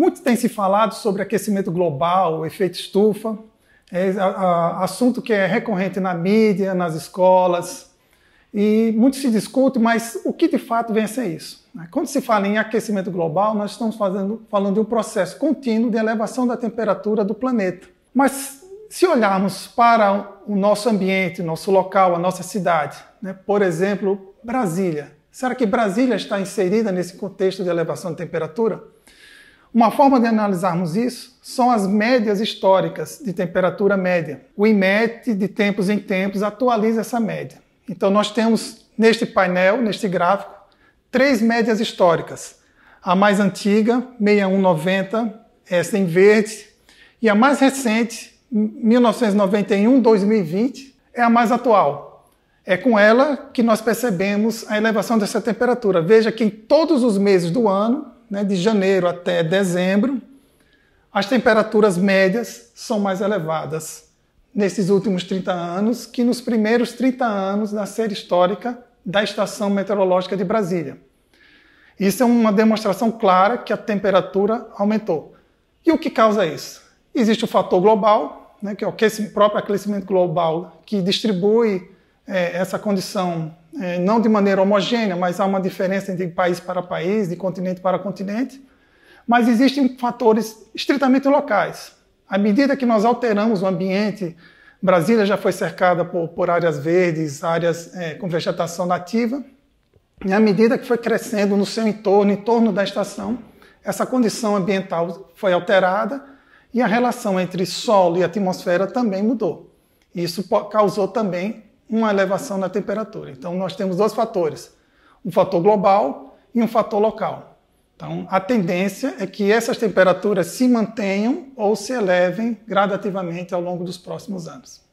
Muito tem se falado sobre aquecimento global, efeito estufa, é, assunto que é recorrente na mídia, nas escolas, e muito se discute, mas o que de fato vem a ser isso? Né? Quando se fala em aquecimento global, nós estamos fazendo, falando de um processo contínuo de elevação da temperatura do planeta. Mas se olharmos para o nosso ambiente, nosso local, a nossa cidade, né, por exemplo, Brasília, será que Brasília está inserida nesse contexto de elevação de temperatura? Uma forma de analisarmos isso são as médias históricas de temperatura média. O IMET, de tempos em tempos, atualiza essa média. Então, nós temos neste painel, neste gráfico, três médias históricas. A mais antiga, 6190, essa em verde, e a mais recente, 1991-2020, é a mais atual. É com ela que nós percebemos a elevação dessa temperatura. Veja que em todos os meses do ano né, de janeiro até dezembro, as temperaturas médias são mais elevadas nesses últimos 30 anos que nos primeiros 30 anos da série histórica da Estação Meteorológica de Brasília. Isso é uma demonstração clara que a temperatura aumentou. E o que causa isso? Existe o fator global, né, que é o próprio aquecimento global, que distribui é, essa condição é, não de maneira homogênea, mas há uma diferença de país para país, de continente para continente. Mas existem fatores estritamente locais. À medida que nós alteramos o ambiente, Brasília já foi cercada por, por áreas verdes, áreas é, com vegetação nativa, e à medida que foi crescendo no seu entorno, em torno da estação, essa condição ambiental foi alterada e a relação entre solo e atmosfera também mudou. Isso causou também uma elevação na temperatura. Então, nós temos dois fatores: um fator global e um fator local. Então, a tendência é que essas temperaturas se mantenham ou se elevem gradativamente ao longo dos próximos anos.